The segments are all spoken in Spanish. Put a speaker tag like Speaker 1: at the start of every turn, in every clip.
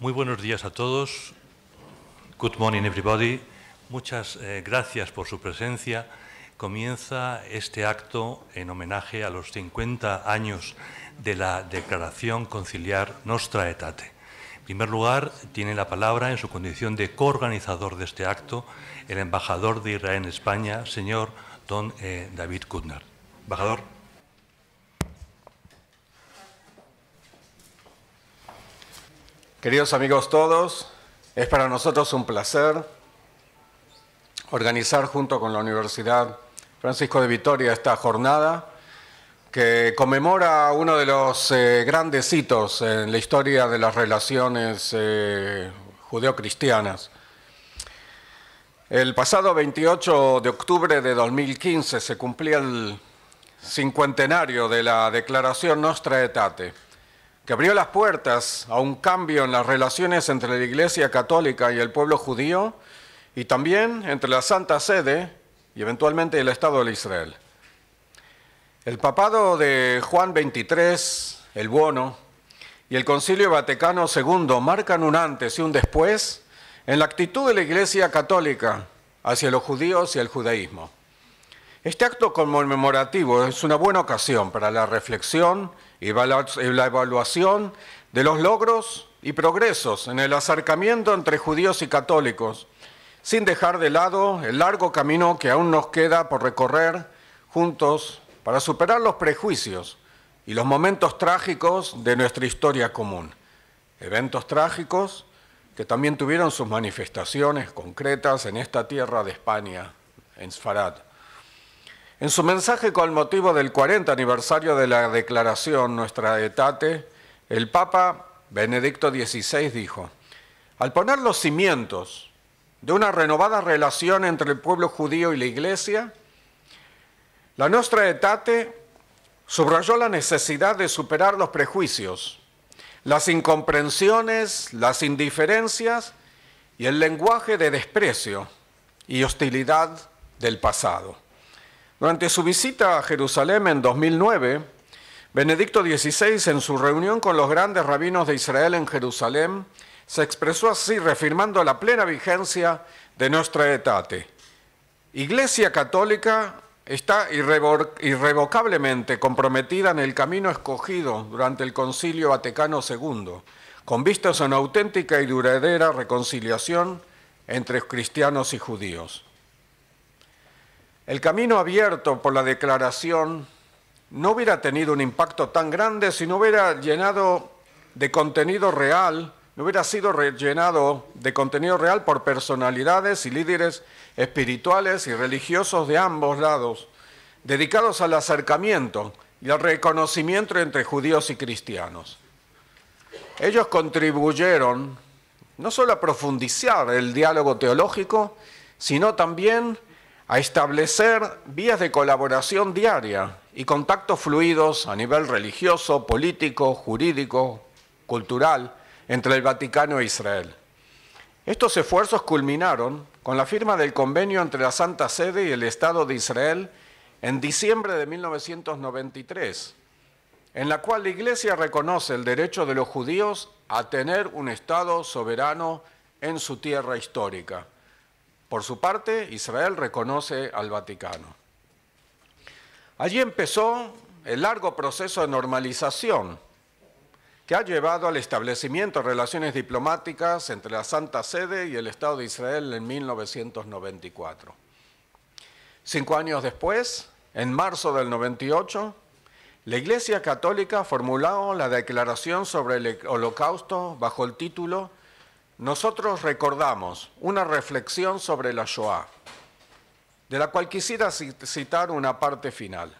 Speaker 1: Muy buenos días a todos. Good morning, everybody. Muchas eh, gracias por su presencia. Comienza este acto en homenaje a los 50 años de la Declaración Conciliar Nostra Etate. En primer lugar, tiene la palabra en su condición de coorganizador de este acto el embajador de Israel en España, señor don eh, David Kutner. Embajador. Queridos amigos todos, es para nosotros un placer organizar junto con la Universidad Francisco de Vitoria esta jornada que conmemora uno de los eh, grandes hitos en la historia de las relaciones eh, judeocristianas. El pasado 28 de octubre de 2015 se cumplía el cincuentenario de la Declaración Nostra Aetate que abrió las puertas a un cambio en las relaciones entre la Iglesia Católica y el pueblo judío y también entre la Santa Sede y eventualmente el Estado de Israel. El papado de Juan XXIII, el Bono, y el Concilio Vaticano II marcan un antes y un después en la actitud de la Iglesia Católica hacia los judíos y el judaísmo. Este acto conmemorativo es una buena ocasión para la reflexión y la evaluación de los logros y progresos en el acercamiento entre judíos y católicos, sin dejar de lado el largo camino que aún nos queda por recorrer juntos para superar los prejuicios y los momentos trágicos de nuestra historia común. Eventos trágicos que también tuvieron sus manifestaciones concretas en esta tierra de España, en Sfarad. En su mensaje con motivo del 40 aniversario de la declaración Nuestra Etate, el Papa Benedicto XVI dijo, al poner los cimientos de una renovada relación entre el pueblo judío y la Iglesia, la Nuestra Etate subrayó la necesidad de superar los prejuicios, las incomprensiones, las indiferencias y el lenguaje de desprecio y hostilidad del pasado. Durante su visita a Jerusalén en 2009, Benedicto XVI, en su reunión con los grandes rabinos de Israel en Jerusalén, se expresó así, reafirmando la plena vigencia de nuestra etate. Iglesia católica está irrevocablemente comprometida en el camino escogido durante el Concilio Vaticano II, con vistas a una auténtica y duradera reconciliación entre cristianos y judíos. El camino abierto por la declaración no hubiera tenido un impacto tan grande si no hubiera llenado de contenido real, no hubiera sido rellenado de contenido real por personalidades y líderes espirituales y religiosos de ambos lados, dedicados al acercamiento y al reconocimiento entre judíos y cristianos. Ellos contribuyeron no solo a profundizar el diálogo teológico, sino también a establecer vías de colaboración diaria y contactos fluidos a nivel religioso, político, jurídico, cultural entre el Vaticano e Israel. Estos esfuerzos culminaron con la firma del convenio entre la Santa Sede y el Estado de Israel en diciembre de 1993, en la cual la Iglesia reconoce el derecho de los judíos a tener un Estado soberano en su tierra histórica. Por su parte, Israel reconoce al Vaticano. Allí empezó el largo proceso de normalización que ha llevado al establecimiento de relaciones diplomáticas entre la Santa Sede y el Estado de Israel en 1994. Cinco años después, en marzo del 98, la Iglesia Católica formuló la Declaración sobre el Holocausto bajo el título nosotros recordamos una reflexión sobre la Shoah, de la cual quisiera citar una parte final.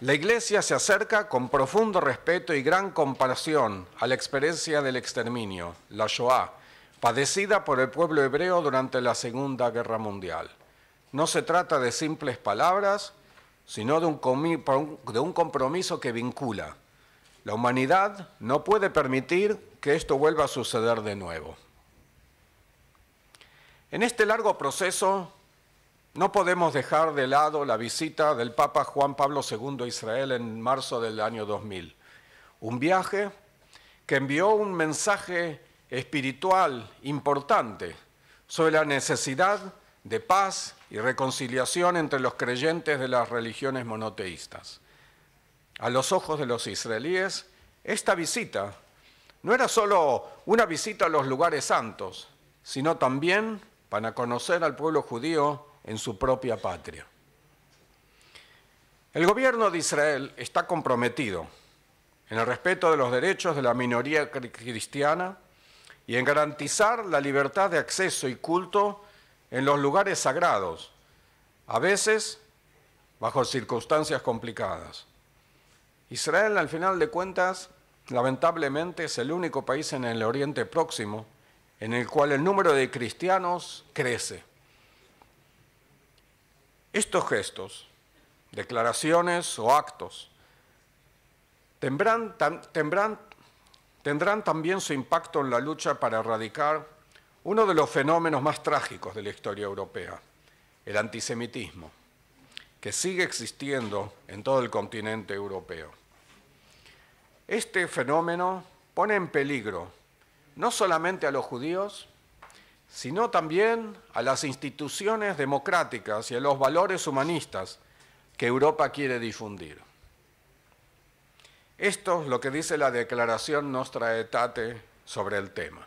Speaker 1: La Iglesia se acerca con profundo respeto y gran compasión a la experiencia del exterminio, la Shoah, padecida por el pueblo hebreo durante la Segunda Guerra Mundial. No se trata de simples palabras, sino de un, de un compromiso que vincula la humanidad no puede permitir que esto vuelva a suceder de nuevo. En este largo proceso no podemos dejar de lado la visita del Papa Juan Pablo II a Israel en marzo del año 2000, un viaje que envió un mensaje espiritual importante sobre la necesidad de paz y reconciliación entre los creyentes de las religiones monoteístas. A los ojos de los israelíes, esta visita no era solo una visita a los lugares santos, sino también para conocer al pueblo judío en su propia patria. El gobierno de Israel está comprometido en el respeto de los derechos de la minoría cristiana y en garantizar la libertad de acceso y culto en los lugares sagrados, a veces bajo circunstancias complicadas. Israel, al final de cuentas, lamentablemente es el único país en el Oriente Próximo en el cual el número de cristianos crece. Estos gestos, declaraciones o actos tendrán, también su impacto en la lucha para erradicar uno de los fenómenos más trágicos de la historia europea, el antisemitismo que sigue existiendo en todo el continente europeo. Este fenómeno pone en peligro no solamente a los judíos, sino también a las instituciones democráticas y a los valores humanistas que Europa quiere difundir. Esto es lo que dice la declaración Nostra Etate sobre el tema.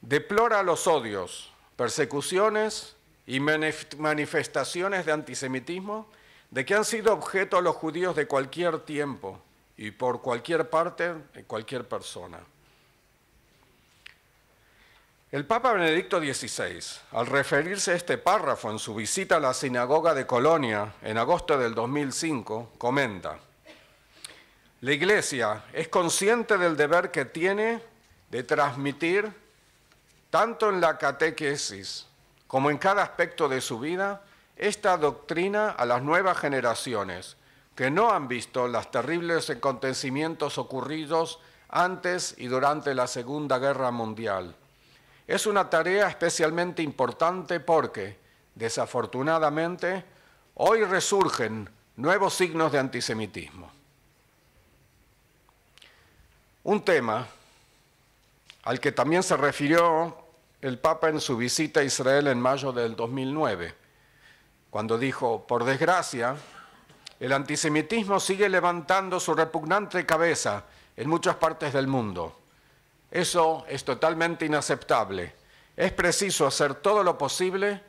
Speaker 1: Deplora los odios, persecuciones y manifestaciones de antisemitismo de que han sido objeto los judíos de cualquier tiempo y por cualquier parte, de cualquier persona. El Papa Benedicto XVI, al referirse a este párrafo en su visita a la sinagoga de Colonia en agosto del 2005, comenta, la Iglesia es consciente del deber que tiene de transmitir, tanto en la catequesis como en cada aspecto de su vida, esta doctrina a las nuevas generaciones que no han visto los terribles acontecimientos ocurridos antes y durante la Segunda Guerra Mundial. Es una tarea especialmente importante porque, desafortunadamente, hoy resurgen nuevos signos de antisemitismo. Un tema al que también se refirió el Papa en su visita a Israel en mayo del 2009, cuando dijo, por desgracia, el antisemitismo sigue levantando su repugnante cabeza en muchas partes del mundo. Eso es totalmente inaceptable. Es preciso hacer todo lo posible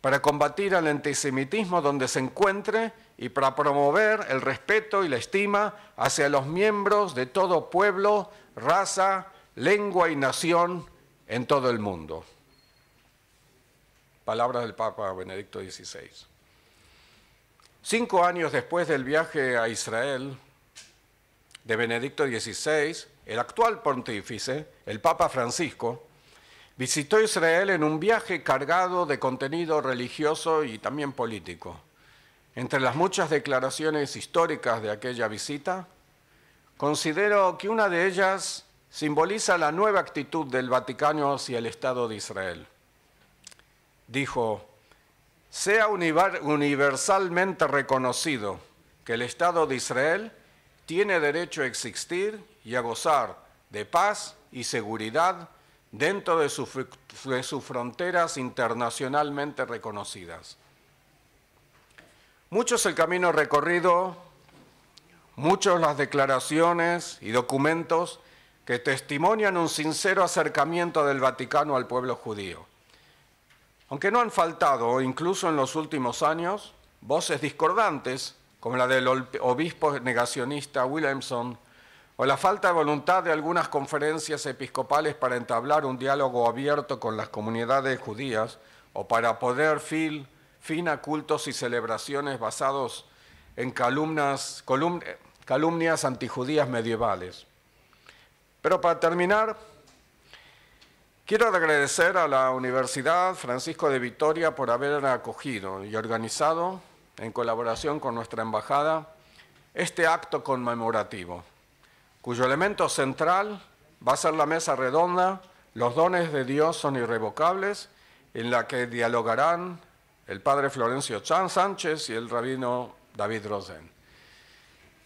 Speaker 1: para combatir al antisemitismo donde se encuentre y para promover el respeto y la estima hacia los miembros de todo pueblo, raza, lengua y nación en todo el mundo. Palabras del Papa Benedicto XVI. Cinco años después del viaje a Israel de Benedicto XVI, el actual pontífice, el Papa Francisco, visitó Israel en un viaje cargado de contenido religioso y también político. Entre las muchas declaraciones históricas de aquella visita, considero que una de ellas simboliza la nueva actitud del Vaticano hacia el Estado de Israel. Dijo, sea universalmente reconocido que el Estado de Israel tiene derecho a existir y a gozar de paz y seguridad dentro de, sus fronteras internacionalmente reconocidas. Mucho es el camino recorrido, muchas las declaraciones y documentos que testimonian un sincero acercamiento del Vaticano al pueblo judío. Aunque no han faltado, incluso en los últimos años, voces discordantes, como la del obispo negacionista Williamson, o la falta de voluntad de algunas conferencias episcopales para entablar un diálogo abierto con las comunidades judías, o para poder fin, a cultos y celebraciones basados en calumnias antijudías medievales. Pero para terminar, quiero agradecer a la Universidad Francisco de Vitoria por haber acogido y organizado, en colaboración con nuestra embajada, este acto conmemorativo, cuyo elemento central va a ser la mesa redonda Los dones de Dios son irrevocables, en la que dialogarán el padre Florencio Chan Sánchez y el rabino David Rosen.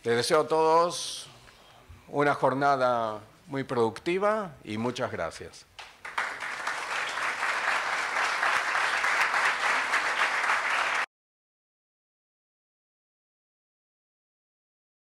Speaker 1: Les deseo a todos una jornada muy productiva y muchas gracias.